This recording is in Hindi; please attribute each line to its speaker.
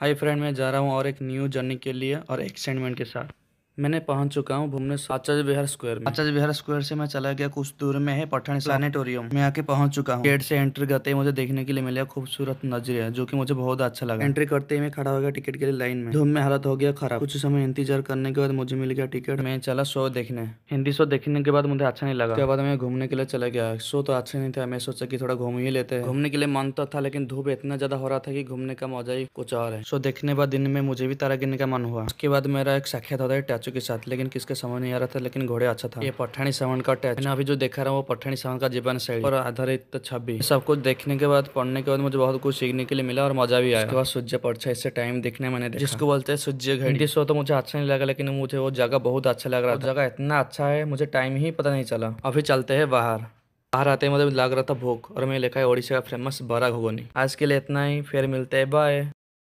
Speaker 1: हाय फ्रेंड मैं जा रहा हूँ और एक न्यू जर्नी के लिए और एक्साइटमेंट के साथ मैंने पहुंच चुका हूँ भुवनेश्वर आचार्य विहार स्क्वायर में आचार्य विहार स्क्वायर से मैं चला गया कुछ दूर में है पठान प्लानिटोरियम मैं आके पहुंच चुका हूँ गेट से एंट्री करते ही मुझे देखने के लिए मिला खूबसूरत नजरिया जो कि मुझे बहुत अच्छा लगा एंट्री करते ही मैं खड़ा हो गया टिकट के लिए लाइन में धूम में हालत हो गया खराब कुछ समय इंतजार करने के बाद मुझे मिल गया टिकट मैं चला शो देखने हिंदी शो देखने के बाद मुझे अच्छा नहीं लगा उसके बाद मैं घूमने के लिए चला गया शो तो अच्छा नहीं था मैं सोचा की थोड़ा घूम ही लेते हैं घूमने के लिए मन तो था लेकिन धूप इतना ज्यादा हो रहा था की घूमने का मजा ही कुछ और है शो देखने बाद दिन में मुझे भी तारा गिरने का मन हुआ उसके बाद मेरा एक साक्षात होता है टैचू बच्चों के साथ लेकिन किसके समझ नहीं आ रहा था लेकिन घोड़े अच्छा था ये पठानी सावन का टैच मैंने अभी जो देखा रहा हूँ वो पठानी सावन का जीवन शैली और आधारित छवि सब कुछ देखने के बाद पढ़ने के बाद मुझे बहुत कुछ सीखने के लिए मिला और मजा भी आया सूर्य परछाई इससे टाइम देखने मैंने जिसको बोलते हैं सूर्य घड़ी शो तो मुझे अच्छा नहीं लगा लेकिन मुझे वो जगह बहुत अच्छा लग रहा था जगह इतना अच्छा है मुझे टाइम ही पता नहीं चला अभी चलते है बाहर बाहर आते मतलब लग रहा था भूख और मैं लिखा है ओडिशा का फेमस बरा घुगोनी आज के लिए इतना ही फिर मिलते हैं बाय